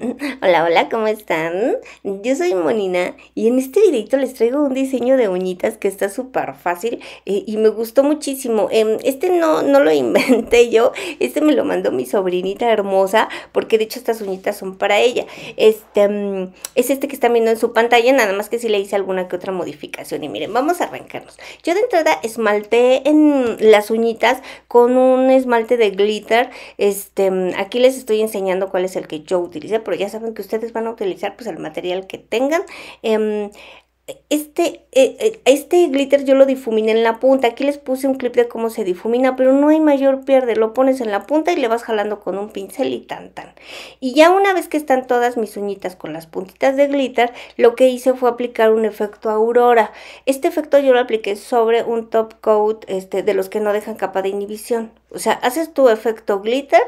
Hola, hola, ¿cómo están? Yo soy Monina y en este videito les traigo un diseño de uñitas que está súper fácil eh, y me gustó muchísimo. Em, este no, no lo inventé yo, este me lo mandó mi sobrinita hermosa porque de hecho estas uñitas son para ella. Este mm, Es este que están viendo en su pantalla, nada más que si le hice alguna que otra modificación. Y miren, vamos a arrancarnos. Yo de entrada esmalté en las uñitas con un esmalte de glitter. Este, mm, aquí les estoy enseñando cuál es el que yo utilicé pero ya saben que ustedes van a utilizar pues el material que tengan. Em, este, eh, eh, este glitter yo lo difuminé en la punta, aquí les puse un clip de cómo se difumina, pero no hay mayor pierde, lo pones en la punta y le vas jalando con un pincel y tan tan. Y ya una vez que están todas mis uñitas con las puntitas de glitter, lo que hice fue aplicar un efecto aurora. Este efecto yo lo apliqué sobre un top coat este, de los que no dejan capa de inhibición o sea, haces tu efecto glitter,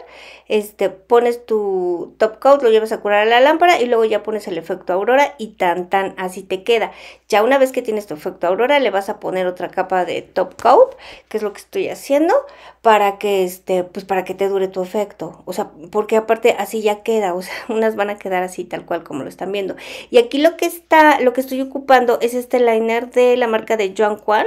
este, pones tu top coat, lo llevas a curar a la lámpara y luego ya pones el efecto aurora y tan tan, así te queda. Ya una vez que tienes tu efecto aurora, le vas a poner otra capa de top coat, que es lo que estoy haciendo, para que este, pues para que te dure tu efecto. O sea, porque aparte así ya queda, o sea, unas van a quedar así tal cual como lo están viendo. Y aquí lo que está, lo que estoy ocupando es este liner de la marca de Joan Juan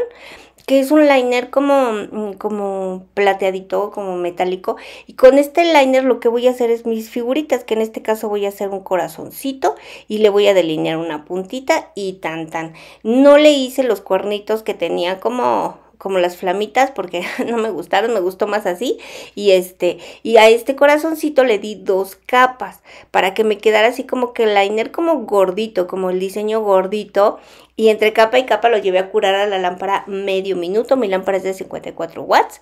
que es un liner como, mm, como plateadito, como metálico. Y con este liner lo que voy a hacer es mis figuritas, que en este caso voy a hacer un corazoncito y le voy a delinear una puntita y tan tan. No le hice los cuernitos que tenía como como las flamitas porque no me gustaron, me gustó más así y este y a este corazoncito le di dos capas para que me quedara así como que el liner como gordito, como el diseño gordito y entre capa y capa lo llevé a curar a la lámpara medio minuto, mi lámpara es de 54 watts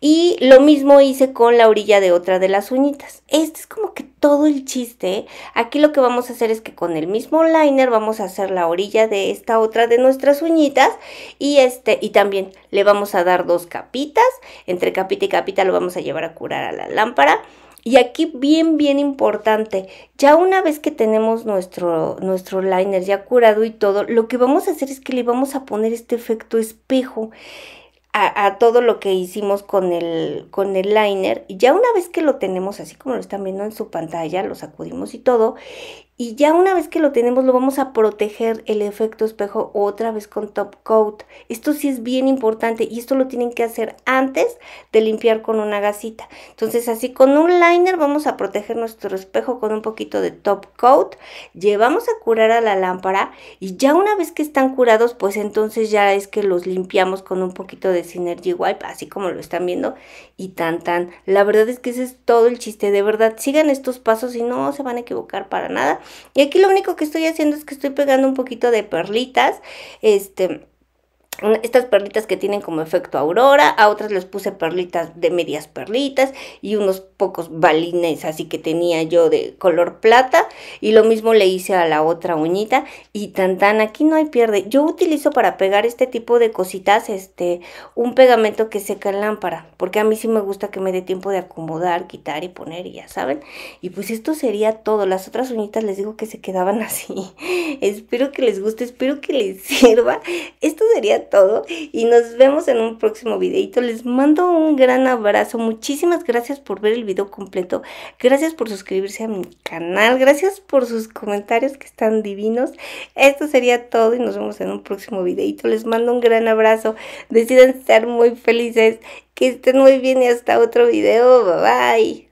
y lo mismo hice con la orilla de otra de las uñitas. Este es como que todo el chiste. Aquí lo que vamos a hacer es que con el mismo liner vamos a hacer la orilla de esta otra de nuestras uñitas y este y también le vamos a dar dos capitas, entre capita y capita lo vamos a llevar a curar a la lámpara. Y aquí bien, bien importante, ya una vez que tenemos nuestro, nuestro liner ya curado y todo, lo que vamos a hacer es que le vamos a poner este efecto espejo a, todo lo que hicimos con el, con el liner. Y ya una vez que lo tenemos, así como lo están viendo en su pantalla, lo sacudimos y todo. Y ya una vez que lo tenemos, lo vamos a proteger el efecto espejo otra vez con top coat. Esto sí es bien importante y esto lo tienen que hacer antes de limpiar con una gasita. Entonces así con un liner vamos a proteger nuestro espejo con un poquito de top coat. Llevamos a curar a la lámpara y ya una vez que están curados, pues entonces ya es que los limpiamos con un poquito de de Synergy Wipe, así como lo están viendo, y tan tan. La verdad es que ese es todo el chiste, de verdad, sigan estos pasos y no se van a equivocar para nada. Y aquí lo único que estoy haciendo es que estoy pegando un poquito de perlitas, este estas perlitas que tienen como efecto aurora, a otras les puse perlitas de medias perlitas y unos pocos balines así que tenía yo de color plata y lo mismo le hice a la otra uñita y tan tan aquí no hay pierde. Yo utilizo para pegar este tipo de cositas este un pegamento que seca en lámpara porque a mí sí me gusta que me dé tiempo de acomodar, quitar y poner y ya saben. Y pues esto sería todo. Las otras uñitas les digo que se quedaban así. espero que les guste, espero que les sirva. Esto sería todo y nos vemos en un próximo videito. Les mando un gran abrazo, muchísimas gracias por ver el video completo, gracias por suscribirse a mi canal, gracias por sus comentarios que están divinos. Esto sería todo y nos vemos en un próximo videito. Les mando un gran abrazo, Deciden estar muy felices, que estén muy bien y hasta otro video, bye bye.